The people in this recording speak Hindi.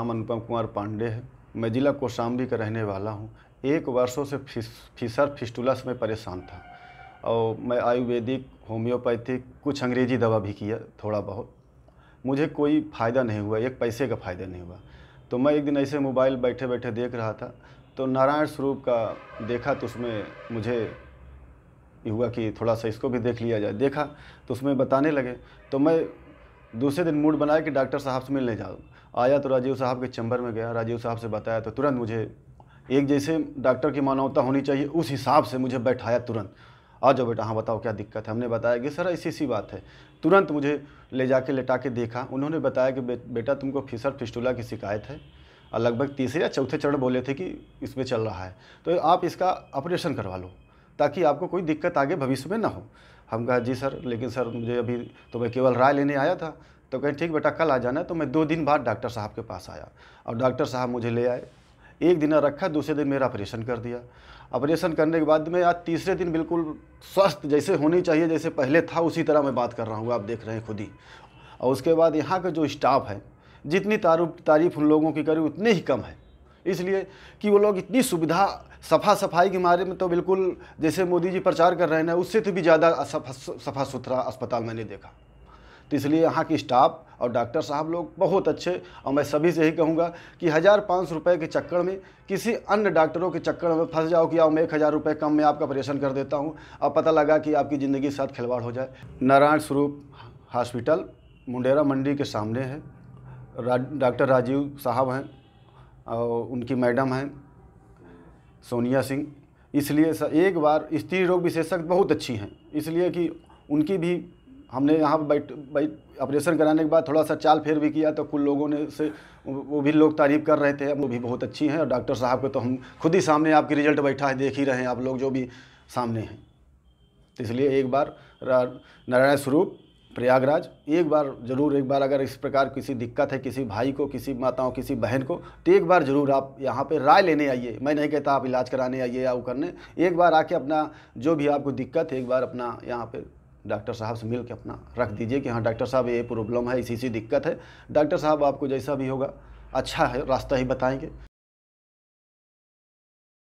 नाम अनुपम कुमार पांडे है मैं ज़िला कोशाम्बी का रहने वाला हूँ एक वर्षों से फिस फिसर फिस्टुला से परेशान था और मैं आयुर्वेदिक होम्योपैथिक कुछ अंग्रेजी दवा भी किया थोड़ा बहुत मुझे कोई फ़ायदा नहीं हुआ एक पैसे का फ़ायदा नहीं हुआ तो मैं एक दिन ऐसे मोबाइल बैठे बैठे देख रहा था तो नारायण स्वरूप का देखा तो उसमें मुझे हुआ कि थोड़ा सा इसको भी देख लिया जाए देखा तो उसमें बताने लगे तो मैं दूसरे दिन मूड बनाया कि डॉक्टर साहब से मिलने जाऊँ आया तो राजीव साहब के चैम्बर में गया राजीव साहब से बताया तो तुरंत मुझे एक जैसे डॉक्टर की मानवता होनी चाहिए उस हिसाब से मुझे बैठाया तुरंत आ जाओ बेटा हाँ बताओ क्या दिक्कत है हमने बताया कि सर ऐसी ऐसी बात है तुरंत मुझे ले जाके लेटा के देखा उन्होंने बताया कि बेटा तुमको फिसर फिस्टूला की शिकायत है और लगभग तीसरे या चौथे चरण बोले थे कि इसमें चल रहा है तो आप इसका ऑपरेशन करवा लो ताकि आपको कोई दिक्कत आगे भविष्य में ना हो हम कहा जी सर लेकिन सर मुझे अभी तो मैं केवल राय लेने आया था तो कहें ठीक बेटा कल आ जाना तो मैं दो दिन बाद डॉक्टर साहब के पास आया और डॉक्टर साहब मुझे ले आए एक दिन रखा दूसरे दिन मेरा ऑपरेशन कर दिया ऑपरेशन करने के बाद में आज तीसरे दिन बिल्कुल स्वस्थ जैसे होनी चाहिए जैसे पहले था उसी तरह मैं बात कर रहा हूँ आप देख रहे हैं खुद ही और उसके बाद यहाँ का जो स्टाफ है जितनी तारुफ तारीफ उन लोगों की करी उतनी ही कम है इसलिए कि वो लोग इतनी सुविधा सफा सफाई के बारे में तो बिल्कुल जैसे मोदी जी प्रचार कर रहे हैं उससे तो भी ज़्यादा सफा सुथरा अस्पताल मैंने देखा तो इसलिए यहाँ की स्टाफ और डॉक्टर साहब लोग बहुत अच्छे और मैं सभी से यही कहूँगा कि हज़ार पाँच सौ रुपये के चक्कर में किसी अन्य डॉक्टरों के चक्कर में फंस जाओ कि आओ मैं एक हज़ार रुपये कम में आपका ऑपरेशन कर देता हूँ अब पता लगा कि आपकी ज़िंदगी के साथ खिलवाड़ हो जाए नारायण स्वरूप हॉस्पिटल मुंडेरा मंडी के सामने है डॉक्टर राजीव साहब हैं और उनकी मैडम हैं सोनिया सिंह इसलिए एक बार स्त्री रोग विशेषज्ञ बहुत अच्छी हैं इसलिए कि उनकी भी हमने यहाँ बैठ बैठ ऑपरेशन कराने के बाद थोड़ा सा चाल फेर भी किया तो कुल लोगों ने से वो भी लोग तारीफ़ कर रहे थे वो भी बहुत अच्छी हैं और डॉक्टर साहब को तो हम खुद ही सामने आपके रिजल्ट बैठा है देख ही रहे हैं आप लोग जो भी सामने हैं तो इसलिए एक बार नारायण स्वरूप प्रयागराज एक बार ज़रूर एक बार अगर इस प्रकार किसी दिक्कत है किसी भाई को किसी माताओं किसी बहन को तो एक बार ज़रूर आप यहाँ पे राय लेने आइए मैं नहीं कहता आप इलाज कराने आइए या वो करने एक बार आके अपना जो भी आपको दिक्कत है एक बार अपना यहाँ पे डॉक्टर साहब से मिल के अपना रख हम्म। दीजिए कि हाँ डॉक्टर साहब ये प्रॉब्लम है इसी सी दिक्कत है डॉक्टर साहब आपको जैसा भी होगा अच्छा है रास्ता ही बताएंगे